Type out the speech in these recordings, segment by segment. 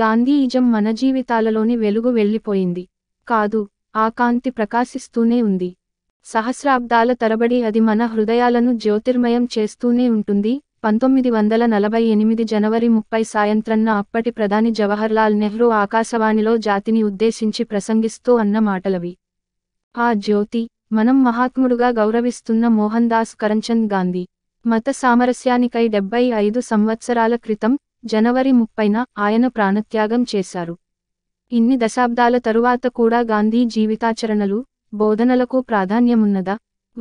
గాంధీయిజం మన జీవితాలలోని వెలుగు వెళ్ళిపోయింది కాదు ఆ కాంతి ప్రకాశిస్తూనే ఉంది సహస్రాబ్దాల తరబడి అది మన హృదయాలను జ్యోతిర్మయం చేస్తూనే ఉంటుంది పంతొమ్మిది వందల నలభై ఎనిమిది జనవరి ముప్పై సాయంత్రంన అప్పటి ప్రధాని జవహర్లాల్ నెహ్రూ ఆకాశవాణిలో జాతిని ఉద్దేశించి ప్రసంగిస్తూ అన్న మాటలవి ఆ జ్యోతి మనం మహాత్ముడుగా గౌరవిస్తున్న మోహన్ దాస్ కరంచంద్ గాంధీ మత సామరస్యానికై డెబ్బై ఐదు సంవత్సరాల క్రితం జనవరి ముప్పైన ఆయన ప్రాణత్యాగం చేశారు ఇన్ని దశాబ్దాల తరువాత కూడా గాంధీ జీవితాచరణలు బోధనలకు ప్రాధాన్యమున్నదా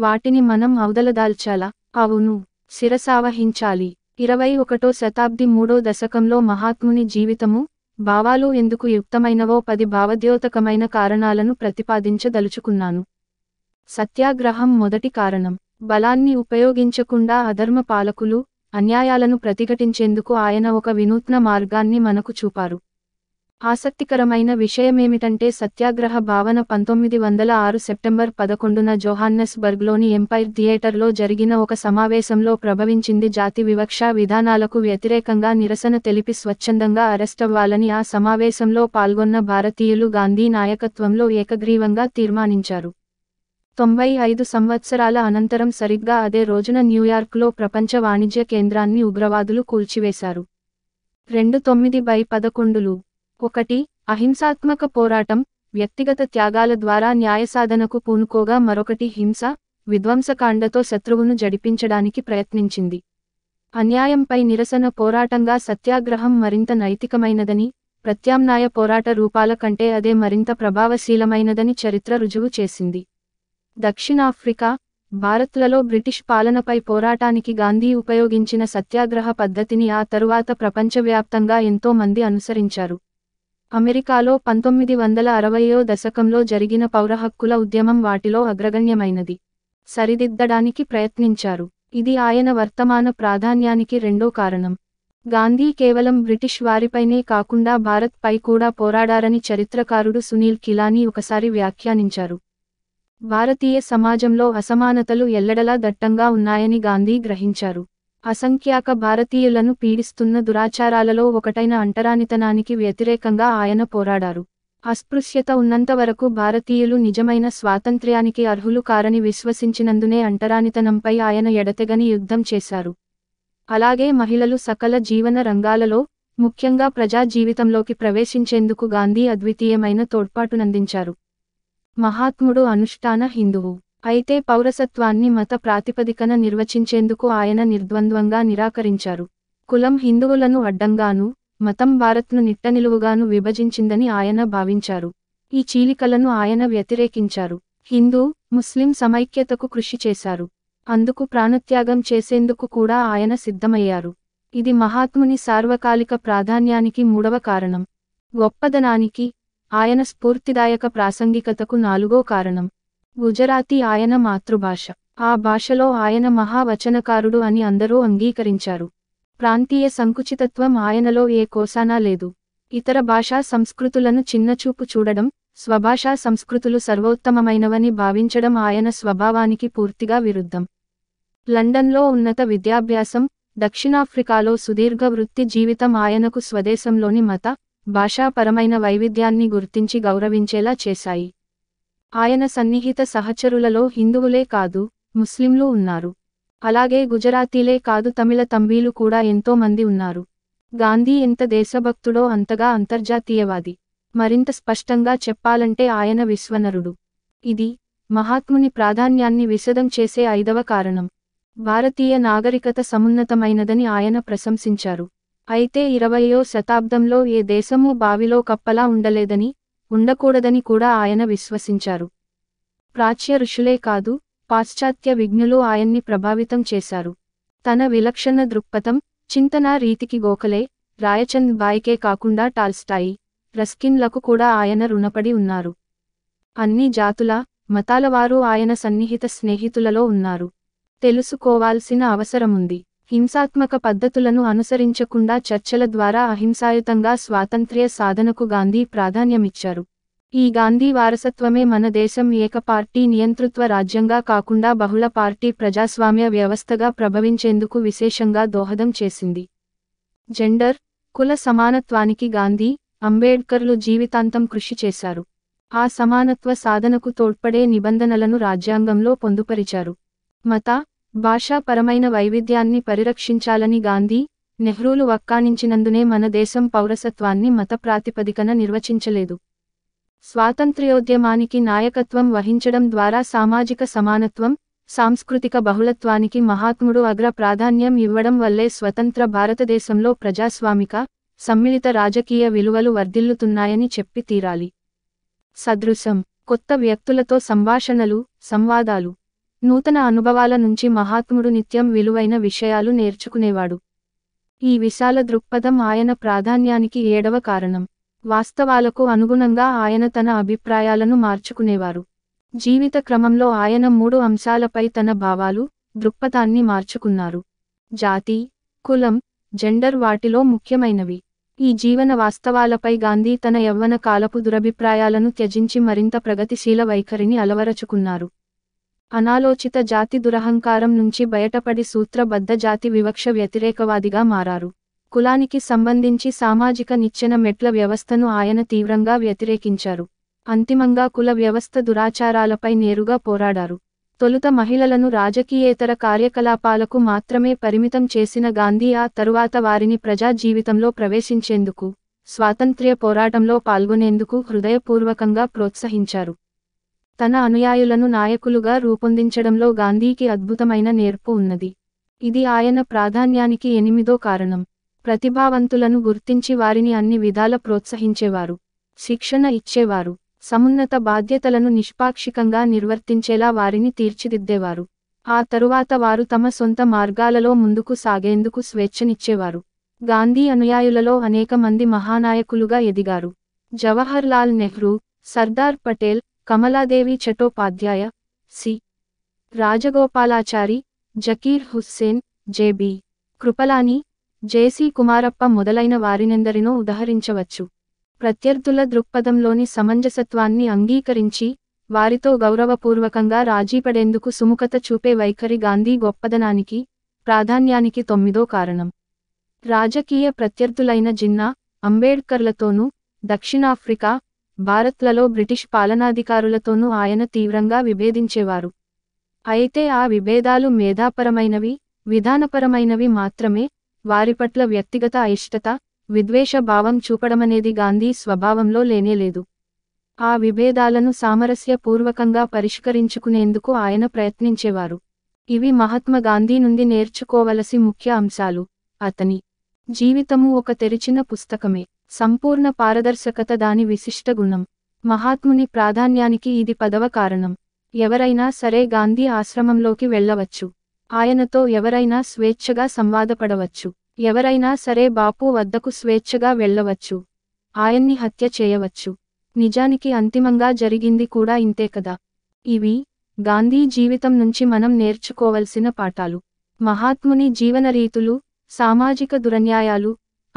వాటిని మనం అవదలదాల్చాలా అవును శిరసావహించాలి ఇరవై ఒకటో శతాబ్ది మూడో దశకంలో మహాత్ముని జీవితము భావాలు ఎందుకు యుక్తమైనవో పది భావద్యోతకమైన కారణాలను ప్రతిపాదించదలుచుకున్నాను సత్యాగ్రహం మొదటి కారణం బలాన్ని ఉపయోగించకుండా అధర్మ పాలకులు అన్యాయాలను ప్రతిఘటించేందుకు ఆయన ఒక వినూత్న మార్గాన్ని మనకు చూపారు ఆసక్తికరమైన విషయమేమిటంటే సత్యాగ్రహ భావన పంతొమ్మిది వందల ఆరు సెప్టెంబర్ పదకొండున జోహాన్నస్బర్గ్లోని ఎంపైర్ థియేటర్లో జరిగిన ఒక సమావేశంలో ప్రభవించింది జాతి వివక్ష విధానాలకు వ్యతిరేకంగా నిరసన తెలిపి స్వచ్ఛందంగా అరెస్టవ్వాలని ఆ సమావేశంలో పాల్గొన్న భారతీయులు గాంధీ నాయకత్వంలో ఏకగ్రీవంగా తీర్మానించారు తొంభై ఐదు సంవత్సరాల అనంతరం సరిగ్గా అదే రోజున న్యూయార్క్లో ప్రపంచ వాణిజ్య కేంద్రాన్ని ఉగ్రవాదులు కూల్చివేశారు రెండు తొమ్మిది బై పదకొండులు ఒకటి అహింసాత్మక పోరాటం వ్యక్తిగత త్యాగాల ద్వారా న్యాయసాధనకు పూనుకోగా మరొకటి హింస విధ్వంసకాండతో శత్రువును జడిపించడానికి ప్రయత్నించింది అన్యాయంపై నిరసన పోరాటంగా సత్యాగ్రహం మరింత నైతికమైనదని ప్రత్యామ్నాయ పోరాట రూపాల కంటే అదే మరింత ప్రభావశీలమైనదని చరిత్ర రుజువు చేసింది దక్షిణాఫ్రికా భారత్లలో బ్రిటిష్ పాలనపై పోరాటానికి గాంధీ ఉపయోగించిన సత్యాగ్రహ పద్ధతిని ఆ తరువాత ప్రపంచవ్యాప్తంగా ఎంతో మంది అనుసరించారు అమెరికాలో పంతొమ్మిది వందల అరవయో దశకంలో జరిగిన పౌరహక్కుల ఉద్యమం వాటిలో అగ్రగణ్యమైనది సరిదిద్దడానికి ప్రయత్నించారు ఇది ఆయన వర్తమాన ప్రాధాన్యానికి రెండో కారణం గాంధీ కేవలం బ్రిటిష్ వారిపైనే కాకుండా భారత్పై కూడా పోరాడారని చరిత్రకారుడు సునీల్ కిలానీ ఒకసారి వ్యాఖ్యానించారు భారతీయ సమాజంలో అసమానతలు ఎల్లడలా దట్టంగా ఉన్నాయని గాంధీ గ్రహించారు అసంఖ్యాక భారతీయులను పీడిస్తున్న దురాచారాలలో ఒకటైన అంటరానితనానికి వ్యతిరేకంగా ఆయన పోరాడారు అస్పృశ్యత ఉన్నంతవరకు భారతీయులు నిజమైన స్వాతంత్ర్యానికి అర్హులు కారని విశ్వసించినందునే అంటరానితనంపై ఆయన ఎడతెగని యుద్ధం చేశారు అలాగే మహిళలు సకల జీవన రంగాలలో ముఖ్యంగా ప్రజా జీవితంలోకి ప్రవేశించేందుకు గాంధీ అద్వితీయమైన తోడ్పాటునందించారు మహాత్ముడు అనుష్ఠాన హిందువు అయితే పౌరసత్వాన్ని మత ప్రాతిపదికన నిర్వచించేందుకు ఆయన నిర్ద్వంద్వంగా నిరాకరించారు కులం హిందువులను అడ్డంగాను మతం భారత్ను నిట్టనిలువుగాను విభజించిందని ఆయన భావించారు ఈ చీలికలను ఆయన వ్యతిరేకించారు హిందూ ముస్లిం సమైక్యతకు కృషి చేశారు అందుకు ప్రాణత్యాగం చేసేందుకు కూడా ఆయన సిద్ధమయ్యారు ఇది మహాత్ముని సార్వకాలిక ప్రాధాన్యానికి మూడవ కారణం గొప్పదనానికి ఆయన స్ఫూర్తిదాయక ప్రాసంగికతకు నాలుగో కారణం గుజరాతీ ఆయన మాతృభాష ఆ భాషలో ఆయన మహావచనకారుడు అని అందరూ అంగీకరించారు ప్రాంతీయ సంకుచితత్వం ఆయనలో ఏ కోసానా లేదు ఇతర భాషా సంస్కృతులను చిన్నచూపు చూడడం స్వభాషా సంస్కృతులు సర్వోత్తమమైనవని భావించడం ఆయన స్వభావానికి పూర్తిగా విరుద్ధం లండన్లో ఉన్నత విద్యాభ్యాసం దక్షిణాఫ్రికాలో సుదీర్ఘ వృత్తి జీవితం ఆయనకు స్వదేశంలోని మత భాషాపరమైన వైవిధ్యాన్ని గుర్తించి గౌరవించేలా చేశాయి ఆయన సన్నిహిత సహచరులలో హిందువులే కాదు ముస్లింలు ఉన్నారు అలాగే గుజరాతీలే కాదు తమిళ తంబీలు కూడా ఎంతో మంది ఉన్నారు గాంధీ ఎంత దేశభక్తుడో అంతగా అంతర్జాతీయవాది మరింత స్పష్టంగా చెప్పాలంటే ఆయన విశ్వనరుడు ఇది మహాత్ముని ప్రాధాన్యాన్ని విశదం చేసే ఐదవ కారణం భారతీయ నాగరికత సమున్నతమైనదని ఆయన ప్రశంసించారు అయితే ఇరవయో శతాబ్దంలో ఏ దేశమూ బావిలో కప్పలా ఉండలేదని ఉండకూడదని కూడా ఆయన విశ్వసించారు ప్రాచ్య ఋషులే కాదు పాశ్చాత్య విజ్ఞులు ఆయన్ని ప్రభావితం చేశారు తన విలక్షణ దృక్పథం చింతన రీతికి గోఖలే రాయచంద్ బాయ్కే కాకుండా టాల్స్టాయి రస్కిన్లకు కూడా ఆయన రుణపడి ఉన్నారు అన్ని జాతుల మతాలవారు ఆయన సన్నిహిత స్నేహితులలో ఉన్నారు తెలుసుకోవాల్సిన అవసరముంది హింసాత్మక పద్ధతులను అనుసరించకుండా చర్చల ద్వారా అహింసాయుతంగా స్వాతంత్ర్య సాధనకు గాంధీ ప్రాధాన్యమిచ్చారు ఈ గాంధీ వారసత్వమే మన దేశం ఏకపార్టీ నియంతృత్వ రాజ్యంగా కాకుండా బహుళ పార్టీ ప్రజాస్వామ్య వ్యవస్థగా ప్రభవించేందుకు విశేషంగా దోహదం చేసింది జెండర్ కుల సమానత్వానికి గాంధీ అంబేడ్కర్లు జీవితాంతం కృషి చేశారు ఆ సమానత్వ సాధనకు తోడ్పడే నిబంధనలను రాజ్యాంగంలో పొందుపరిచారు మత భాషాపరమైన వైవిధ్యాన్ని పరిరక్షించాలని గాంధీ నెహ్రూలు వక్కానించినందునే మన దేశం పౌరసత్వాన్ని మత ప్రాతిపదికన నిర్వచించలేదు స్వాతంత్ర్యోద్యమానికి నాయకత్వం వహించడం ద్వారా సామాజిక సమానత్వం సాంస్కృతిక బహుళత్వానికి మహాత్ముడు అగ్ర ప్రాధాన్యం ఇవ్వడం వల్లే స్వతంత్ర భారతదేశంలో ప్రజాస్వామిక సమ్మిళిత రాజకీయ విలువలు వర్ధిల్లుతున్నాయని చెప్పి తీరాలి సదృశం కొత్త వ్యక్తులతో సంభాషణలు సంవాదాలు నూతన అనుభవాల నుంచి మహాత్ముడు నిత్యం విలువైన విషయాలు నేర్చుకునేవాడు ఈ విశాల దృక్పథం ఆయన ప్రాధాన్యానికి ఏడవ కారణం వాస్తవాలకు అనుగుణంగా ఆయన తన అభిప్రాయాలను మార్చుకునేవారు జీవిత క్రమంలో ఆయన మూడు అంశాలపై తన భావాలు దృక్పథాన్ని మార్చుకున్నారు జాతి కులం జెండర్ వాటిలో ముఖ్యమైనవి ఈ జీవన వాస్తవాలపై గాంధీ తన యవ్వన కాలపు దురభిప్రాయాలను త్యజించి మరింత ప్రగతిశీల వైఖరిని అలవరచుకున్నారు అనాలోచిత జాతి దురహంకారం నుంచి బయటపడి సూత్రబద్ధ జాతి వివక్ష వ్యతిరేకవాదిగా మారారు కులానికి సంబంధించి సామాజిక నిచ్చెన మెట్ల వ్యవస్థను ఆయన తీవ్రంగా వ్యతిరేకించారు అంతిమంగా కుల వ్యవస్థ దురాచారాలపై నేరుగా పోరాడారు తొలుత మహిళలను రాజకీయేతర కార్యకలాపాలకు మాత్రమే పరిమితం చేసిన గాంధీ ఆ తరువాత వారిని ప్రజా జీవితంలో ప్రవేశించేందుకు స్వాతంత్ర్య పోరాటంలో పాల్గొనేందుకు హృదయపూర్వకంగా ప్రోత్సహించారు తన అనుయాయులను నాయకులుగా రూపొందించడంలో గాంధీకి అద్భుతమైన నేర్పు ఉన్నది ఇది ఆయన ప్రాధాన్యానికి ఎనిమిదో కారణం ప్రతిభావంతులను గుర్తించి వారిని అన్ని విధాల ప్రోత్సహించేవారు శిక్షణ ఇచ్చేవారు సమున్నత బాధ్యతలను నిష్పాక్షికంగా నిర్వర్తించేలా వారిని తీర్చిదిద్దేవారు ఆ తరువాత వారు తమ సొంత మార్గాలలో ముందుకు సాగేందుకు స్వేచ్ఛనిచ్చేవారు గాంధీ అనుయాయులలో అనేక మంది మహానాయకులుగా ఎదిగారు Jawaharlal Nehru Sardar Patel Kamaladevi Chattopadhyay C Rajagopalachari Zakir Hussain J B Kripalani J C Kumarappa మొదలైన వారినెందరినో ఉదహరించవచ్చు ప్రత్యర్థుల దృక్పథంలోని సమంజసత్వాన్ని అంగీకరించి వారితో గౌరవపూర్వకంగా రాజీపడేందుకు సుముఖత చూపే వైఖరి గాంధీ గొప్పదనానికి ప్రాధాన్యానికి తొమ్మిదో కారణం రాజకీయ ప్రత్యర్థులైన జిన్నా అంబేడ్కర్లతోనూ దక్షిణాఫ్రికా భారత్లలో బ్రిటిష్ పాలనాధికారులతోనూ ఆయన తీవ్రంగా విభేదించేవారు అయితే ఆ విభేదాలు మేధాపరమైనవి విధానపరమైనవి మాత్రమే వారి పట్ల వ్యక్తిగత అయిష్టత విద్వేషభావం చూపడమనేది గాంధీ స్వభావంలో లేనేలేదు ఆ విభేదాలను సామరస్యపూర్వకంగా పరిష్కరించుకునేందుకు ఆయన ప్రయత్నించేవారు ఇవి మహాత్మాగాంధీ నుండి నేర్చుకోవలసి ముఖ్య అంశాలు అతని జీవితము ఒక తెరిచిన పుస్తకమే సంపూర్ణ పారదర్శకత దాని విశిష్ట గుణం మహాత్ముని ప్రాధాన్యానికి ఇది పదవ కారణం ఎవరైనా సరే గాంధీ ఆశ్రమంలోకి వెళ్ళవచ్చు ఆయనతో ఎవరైనా స్వేచ్ఛగా సంవాదపడవచ్చు ఎవరైనా సరే బాపు వద్దకు స్వేచ్ఛగా వెళ్ళవచ్చు ఆయన్ని హత్య చేయవచ్చు నిజానికి అంతిమంగా జరిగింది కూడా ఇంతే కదా ఇవి గాంధీ జీవితం నుంచి మనం నేర్చుకోవలసిన పాఠాలు మహాత్ముని జీవనరీతులు సామాజిక దురన్యాయాలు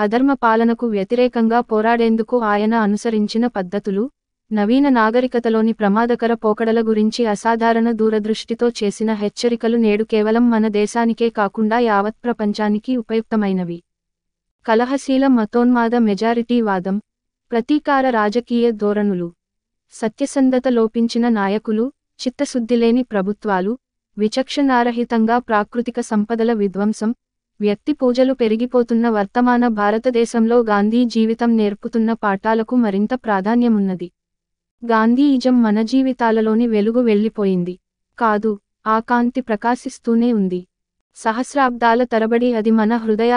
అధర్మ పాలనకు వ్యతిరేకంగా పోరాడేందుకు ఆయన అనుసరించిన పద్ధతులు నవీన నాగరికతలోని ప్రమాదకర పోకడల గురించి అసాధారణ దూరదృష్టితో చేసిన హెచ్చరికలు నేడు కేవలం మన దేశానికే కాకుండా యావత్ ప్రపంచానికి ఉపయుక్తమైనవి కలహశీల మతోన్మాద మెజారిటీ వాదం ప్రతీకార రాజకీయ ధోరణులు సత్యసంధత లోపించిన నాయకులు చిత్తశుద్ధిలేని ప్రభుత్వాలు విచక్షణారహితంగా ప్రాకృతిక సంపదల విధ్వంసం వ్యక్తి పూజలు పెరిగిపోతున్న వర్తమాన భారతదేశంలో గాంధీ జీవితం నేర్పుతున్న పాఠాలకు మరింత ప్రాధాన్యమున్నది గాంధీయిజం మన జీవితాలలోని వెలుగు వెళ్ళిపోయింది కాదు ఆ కాంతి ప్రకాశిస్తూనే ఉంది సహస్రాబ్దాల తరబడి అది మన హృదయాలు